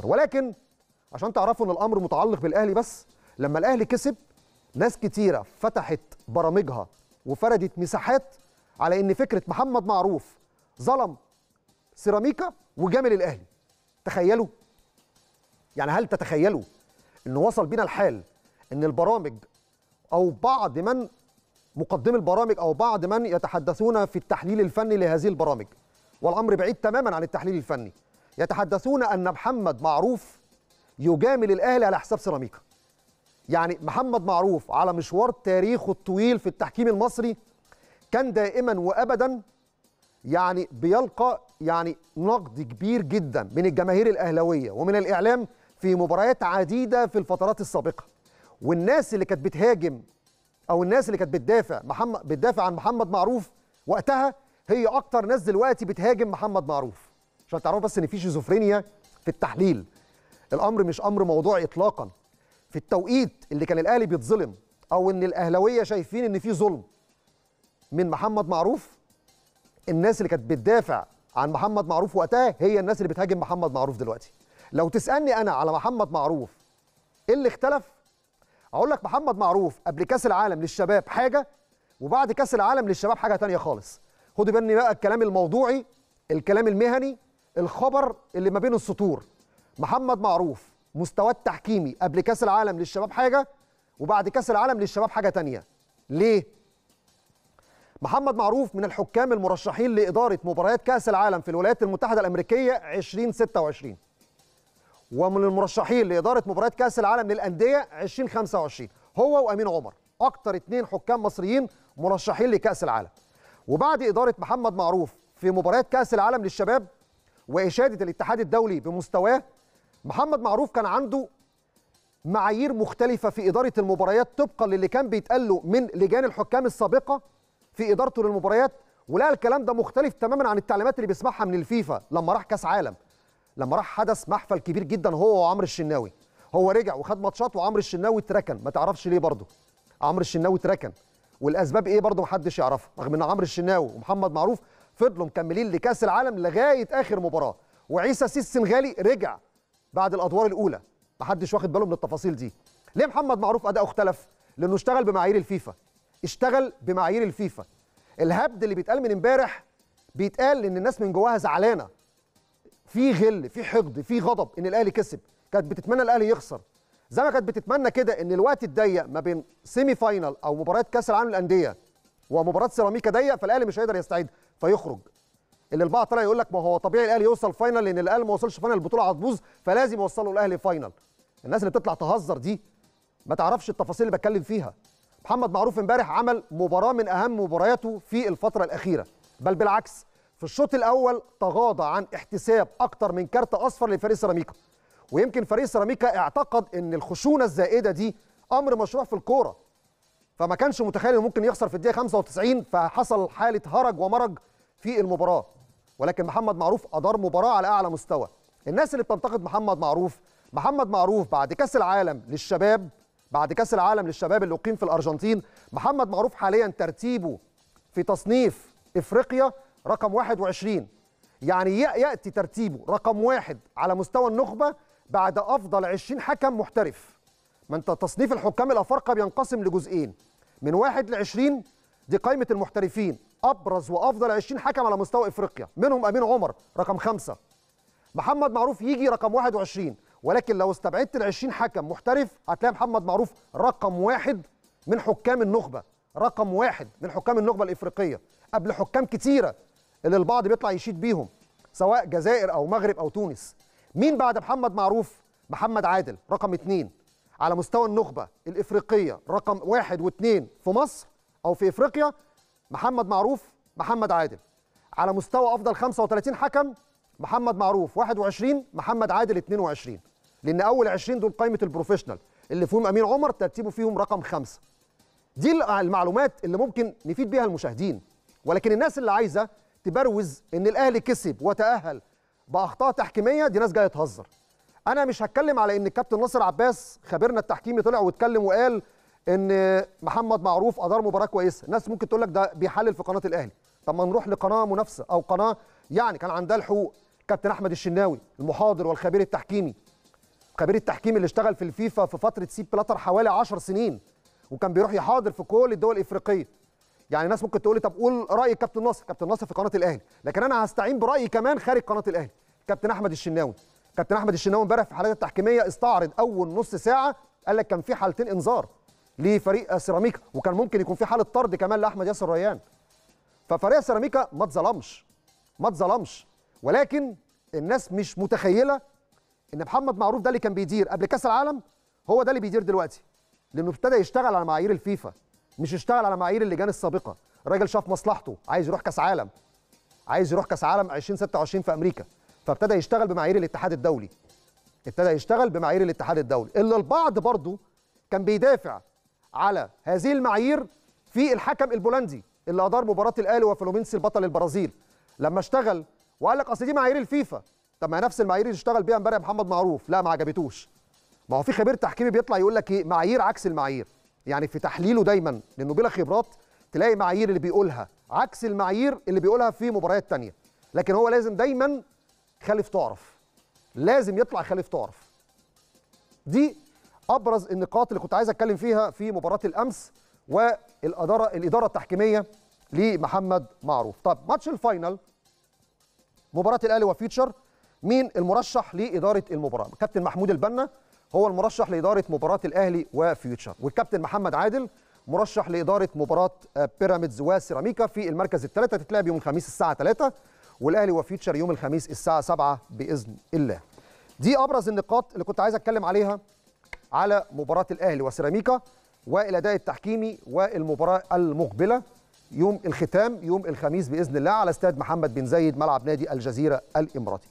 اكتر ولكن عشان تعرفوا ان الامر متعلق بالاهلي بس لما الاهلي كسب ناس كتيره فتحت برامجها وفردت مساحات على ان فكره محمد معروف ظلم سيراميكا وجامل الاهلي تخيلوا يعني هل تتخيلوا ان وصل بينا الحال ان البرامج او بعض من مقدمي البرامج او بعض من يتحدثون في التحليل الفني لهذه البرامج والامر بعيد تماما عن التحليل الفني يتحدثون أن محمد معروف يجامل الأهلي على حساب سيراميكا يعني محمد معروف على مشوار تاريخه الطويل في التحكيم المصري كان دائما وابدا يعني بيلقى يعني نقد كبير جدا من الجماهير الاهلاويه ومن الاعلام في مباريات عديده في الفترات السابقه والناس اللي كانت بتهاجم او الناس اللي كانت بتدافع محمد بتدافع عن محمد معروف وقتها هي اكتر ناس دلوقتي بتهاجم محمد معروف عشان تعرفوا بس ان في شيزوفرينيا في التحليل الامر مش امر موضوعي اطلاقا في التوقيت اللي كان الاهلي بيتظلم او ان الاهلاويه شايفين ان في ظلم من محمد معروف الناس اللي كانت بتدافع عن محمد معروف وقتها هي الناس اللي بتهاجم محمد معروف دلوقتي لو تسالني انا على محمد معروف ايه اللي اختلف اقول لك محمد معروف قبل كاس العالم للشباب حاجه وبعد كاس العالم للشباب حاجه تانية خالص خدوا بالي بقى الكلام الموضوعي الكلام المهني الخبر اللي ما بين السطور محمد معروف مستواه التحكيمي قبل كاس العالم للشباب حاجه وبعد كاس العالم للشباب حاجه تانية ليه محمد معروف من الحكام المرشحين لاداره مباريات كاس العالم في الولايات المتحده الامريكيه 2026 ومن المرشحين لاداره مباريات كاس العالم للانديه 2025 هو وامين عمر اكتر اتنين حكام مصريين مرشحين لكاس العالم وبعد اداره محمد معروف في مباريات كاس العالم للشباب وإشادة الاتحاد الدولي بمستواه محمد معروف كان عنده معايير مختلفة في إدارة المباريات طبقا للي كان بيتقال له من لجان الحكام السابقة في إدارته للمباريات ولقى الكلام ده مختلف تماما عن التعليمات اللي بيسمعها من الفيفا لما راح كاس عالم لما راح حدث محفل كبير جدا هو وعمر الشناوي هو رجع وخد ماتشات وعمر الشناوي اتركن ما تعرفش ليه برضه عمرو الشناوي اتركن والاسباب ايه برضه محدش يعرفها رغم ان عمرو الشناوي ومحمد معروف فضلوا مكملين لكاس العالم لغايه اخر مباراه وعيسى سيس السنغالي رجع بعد الادوار الاولى محدش واخد باله من التفاصيل دي ليه محمد معروف اداؤه اختلف لانه اشتغل بمعايير الفيفا اشتغل بمعايير الفيفا الهبد اللي بيتقال من امبارح بيتقال ان الناس من جواها زعلانه في غل في حقد في غضب ان الاهلي كسب كانت بتتمنى الاهلي يخسر زي ما كانت بتتمنى كده ان الوقت الضيق ما بين سيمي فاينل او مباراه كاس العالم للانديه ومباراه سيراميكا ضيق فالاهلي مش هيقدر يستعيد فيخرج اللي البعض طلع يقول لك ما هو طبيعي الاهلي يوصل فاينل لان الاهلي ما وصلش فاينل البطوله هتبوظ فلازم يوصلوا الاهلي فاينل الناس اللي بتطلع تهزر دي ما تعرفش التفاصيل اللي بتكلم فيها محمد معروف امبارح عمل مباراه من اهم مبارياته في الفتره الاخيره بل بالعكس في الشوط الاول تغاضى عن احتساب اكتر من كارت اصفر لفريق سيراميكا ويمكن فريق سيراميكا اعتقد ان الخشونه الزائده دي امر مشروع في الكوره فما كانش متخيل انه ممكن يخسر في الدقيقه 95 فحصل حاله هرج ومرج في المباراه ولكن محمد معروف ادار مباراه على اعلى مستوى الناس اللي بتنتقد محمد معروف محمد معروف بعد كاس العالم للشباب بعد كاس العالم للشباب اللي اقيم في الارجنتين محمد معروف حاليا ترتيبه في تصنيف افريقيا رقم 21 يعني ياتي ترتيبه رقم واحد على مستوى النخبه بعد افضل 20 حكم محترف ما انت تصنيف الحكام الافارقه بينقسم لجزئين من واحد ل 20 دي قائمه المحترفين ابرز وافضل 20 حكم على مستوى افريقيا منهم امين عمر رقم خمسة محمد معروف يجي رقم 21 ولكن لو استبعدت ال 20 حكم محترف هتلاقي محمد معروف رقم واحد من حكام النخبه رقم واحد من حكام النخبه الافريقيه قبل حكام كتيره اللي البعض بيطلع يشيد بيهم سواء جزائر او مغرب او تونس مين بعد محمد معروف محمد عادل رقم اتنين على مستوى النخبه الافريقيه رقم واحد واثنين في مصر او في افريقيا محمد معروف محمد عادل على مستوى افضل 35 حكم محمد معروف 21 محمد عادل 22 لان اول 20 دول قائمه البروفيشنال اللي فيهم امين عمر ترتيبه فيهم رقم خمسة دي المعلومات اللي ممكن نفيد بيها المشاهدين ولكن الناس اللي عايزه تبروز ان الاهلي كسب وتاهل باخطاء تحكيميه دي ناس جايه تهزر انا مش هتكلم على ان الكابتن ناصر عباس خبيرنا التحكيمي طلع واتكلم وقال ان محمد معروف ادار مباراه كويسه ناس ممكن تقول لك ده بيحلل في قناه الاهلي طب ما نروح لقناه منافسه او قناه يعني كان عندها الحقوق كابتن احمد الشناوي المحاضر والخبير التحكيمي خبير التحكيم اللي اشتغل في الفيفا في فتره سيب بلاتر حوالي 10 سنين وكان بيروح يحاضر في كل الدول الافريقيه يعني ناس ممكن تقول لي طب قول راي كابتن ناصر كابتن ناصر في قناه الاهلي لكن انا هستعين برايي كمان خارج قناه الاهلي كابتن احمد الشناوي كابتن احمد الشناوي امبارح في الحالات التحكيميه استعرض اول نص ساعه قال لك كان في حالتين انذار لفريق سيراميكا وكان ممكن يكون في حاله طرد كمان لاحمد ياسر ريان ففريق سيراميكا ما اتظلمش ما اتظلمش ولكن الناس مش متخيله ان محمد معروف ده اللي كان بيدير قبل كاس العالم هو ده اللي بيدير دلوقتي لانه ابتدى يشتغل على معايير الفيفا مش اشتغل على معايير اللجان السابقه الراجل شاف مصلحته عايز يروح كاس عالم عايز يروح كاس عالم 2026 في امريكا فابتدى يشتغل بمعايير الاتحاد الدولي ابتدى يشتغل بمعايير الاتحاد الدولي اللي البعض برضو كان بيدافع على هذه المعايير في الحكم البولندي اللي ادار مباراه الاهلي وفلومينسي البطل البرازيل لما اشتغل وقال لك اصل دي معايير الفيفا طب ما نفس المعايير اللي اشتغل بيها امبارح محمد معروف لا ما عجبتوش ما هو في خبير تحكيمي بيطلع يقول لك ايه معايير عكس المعايير يعني في تحليله دايما لانه بلا خبرات تلاقي معايير اللي بيقولها عكس المعايير اللي بيقولها في مباريات تانية لكن هو لازم دايما خالف تعرف لازم يطلع خالف تعرف دي ابرز النقاط اللي كنت عايز اتكلم فيها في مباراه الامس والاداره الاداره التحكيميه لمحمد معروف طب ماتش الفاينل مباراه الاهلي وفيوتشر مين المرشح لاداره المباراه كابتن محمود البنا هو المرشح لاداره مباراه الاهلي وفيوتشر والكابتن محمد عادل مرشح لاداره مباراه آه، بيراميدز وسيراميكا في المركز الثالث هتتلعب يوم الخميس الساعه 3 والاهلي وفيوتشر يوم الخميس الساعه 7 باذن الله دي ابرز النقاط اللي كنت عايز اتكلم عليها على مباراه الاهلي وسيراميكا والاداء التحكيمي والمباراه المقبله يوم الختام يوم الخميس باذن الله على استاد محمد بن زايد ملعب نادي الجزيره الاماراتي